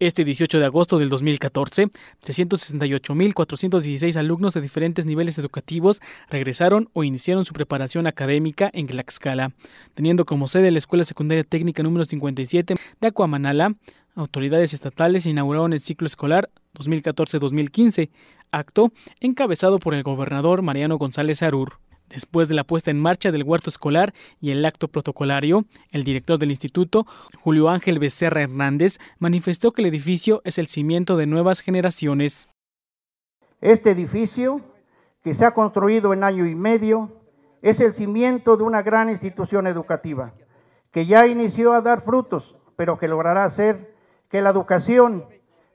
Este 18 de agosto del 2014, 368.416 alumnos de diferentes niveles educativos regresaron o iniciaron su preparación académica en Tlaxcala, teniendo como sede la Escuela Secundaria Técnica número 57 de Acuamanala. Autoridades estatales inauguraron el ciclo escolar 2014-2015, acto encabezado por el gobernador Mariano González Arur. Después de la puesta en marcha del huerto escolar y el acto protocolario, el director del instituto, Julio Ángel Becerra Hernández, manifestó que el edificio es el cimiento de nuevas generaciones. Este edificio, que se ha construido en año y medio, es el cimiento de una gran institución educativa, que ya inició a dar frutos, pero que logrará hacer que la educación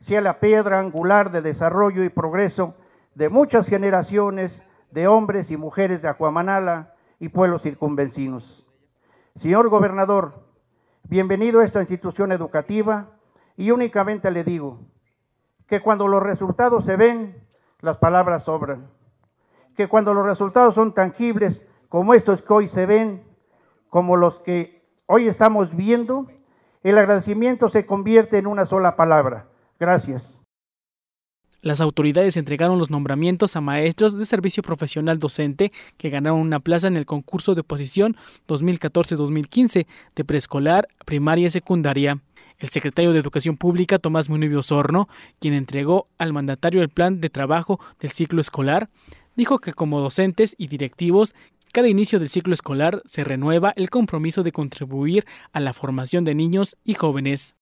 sea la piedra angular de desarrollo y progreso de muchas generaciones de hombres y mujeres de Acuamanala y pueblos circunvencinos. Señor gobernador, bienvenido a esta institución educativa y únicamente le digo que cuando los resultados se ven, las palabras sobran. Que cuando los resultados son tangibles como estos que hoy se ven, como los que hoy estamos viendo, el agradecimiento se convierte en una sola palabra. Gracias. Las autoridades entregaron los nombramientos a maestros de servicio profesional docente que ganaron una plaza en el concurso de oposición 2014-2015 de preescolar, primaria y secundaria. El secretario de Educación Pública, Tomás Munibio Sorno, quien entregó al mandatario el plan de trabajo del ciclo escolar, dijo que como docentes y directivos, cada inicio del ciclo escolar se renueva el compromiso de contribuir a la formación de niños y jóvenes.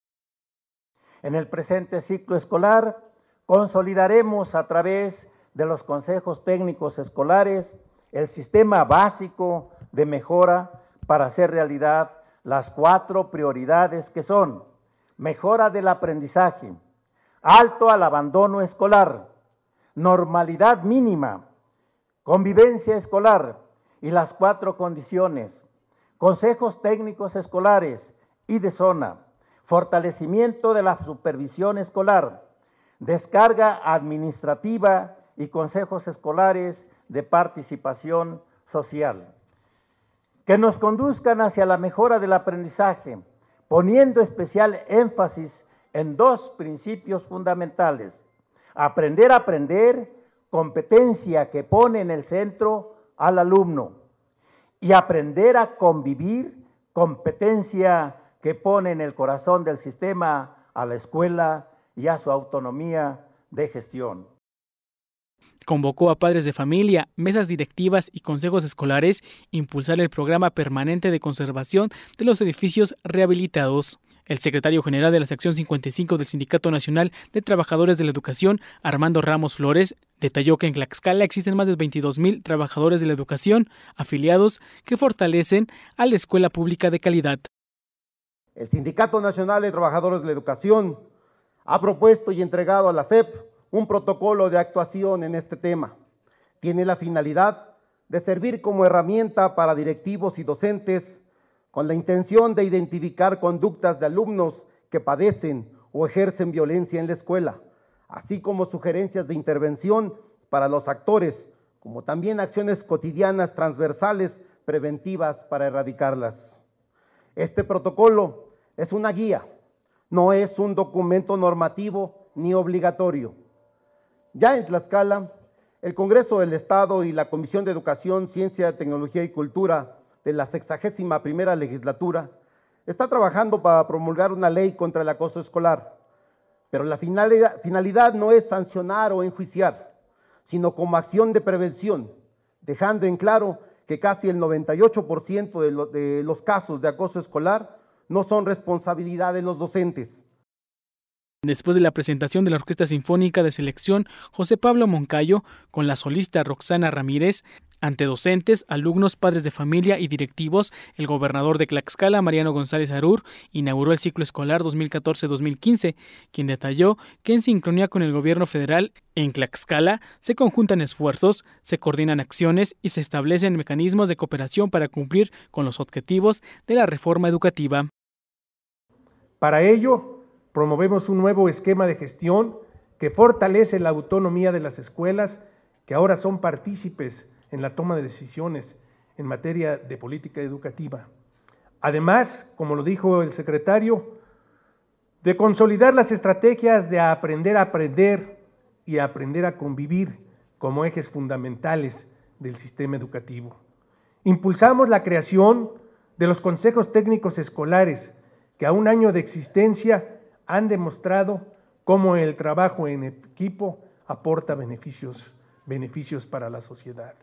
En el presente ciclo escolar, Consolidaremos a través de los consejos técnicos escolares el sistema básico de mejora para hacer realidad las cuatro prioridades que son mejora del aprendizaje, alto al abandono escolar, normalidad mínima, convivencia escolar y las cuatro condiciones, consejos técnicos escolares y de zona, fortalecimiento de la supervisión escolar, descarga administrativa y consejos escolares de participación social, que nos conduzcan hacia la mejora del aprendizaje, poniendo especial énfasis en dos principios fundamentales, aprender a aprender, competencia que pone en el centro al alumno, y aprender a convivir, competencia que pone en el corazón del sistema a la escuela y a su autonomía de gestión. Convocó a padres de familia, mesas directivas y consejos escolares impulsar el programa permanente de conservación de los edificios rehabilitados. El secretario general de la sección 55 del Sindicato Nacional de Trabajadores de la Educación, Armando Ramos Flores, detalló que en Tlaxcala existen más de 22.000 trabajadores de la educación afiliados que fortalecen a la escuela pública de calidad. El Sindicato Nacional de Trabajadores de la Educación ha propuesto y entregado a la CEP un protocolo de actuación en este tema. Tiene la finalidad de servir como herramienta para directivos y docentes con la intención de identificar conductas de alumnos que padecen o ejercen violencia en la escuela, así como sugerencias de intervención para los actores, como también acciones cotidianas transversales preventivas para erradicarlas. Este protocolo es una guía no es un documento normativo ni obligatorio. Ya en Tlaxcala, el Congreso del Estado y la Comisión de Educación, Ciencia, Tecnología y Cultura de la 61 primera legislatura está trabajando para promulgar una ley contra el acoso escolar, pero la finalidad no es sancionar o enjuiciar, sino como acción de prevención, dejando en claro que casi el 98% de los casos de acoso escolar no son responsabilidad de los docentes. Después de la presentación de la Orquesta Sinfónica de Selección, José Pablo Moncayo, con la solista Roxana Ramírez, ante docentes, alumnos, padres de familia y directivos, el gobernador de Tlaxcala, Mariano González Arur, inauguró el ciclo escolar 2014-2015, quien detalló que en sincronía con el gobierno federal, en Tlaxcala se conjuntan esfuerzos, se coordinan acciones y se establecen mecanismos de cooperación para cumplir con los objetivos de la reforma educativa. Para ello, promovemos un nuevo esquema de gestión que fortalece la autonomía de las escuelas, que ahora son partícipes en la toma de decisiones en materia de política educativa. Además, como lo dijo el secretario, de consolidar las estrategias de aprender a aprender y aprender a convivir como ejes fundamentales del sistema educativo. Impulsamos la creación de los consejos técnicos escolares, que a un año de existencia han demostrado cómo el trabajo en equipo aporta beneficios, beneficios para la sociedad.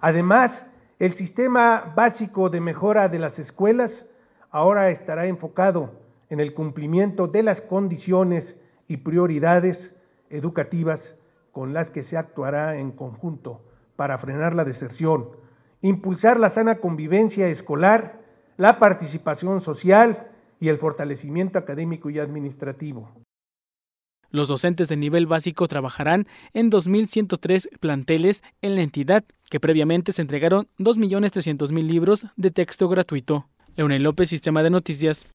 Además, el sistema básico de mejora de las escuelas ahora estará enfocado en el cumplimiento de las condiciones y prioridades educativas con las que se actuará en conjunto para frenar la deserción, impulsar la sana convivencia escolar, la participación social, y el fortalecimiento académico y administrativo. Los docentes de nivel básico trabajarán en 2.103 planteles en la entidad, que previamente se entregaron 2.300.000 libros de texto gratuito. Leonel López, Sistema de Noticias.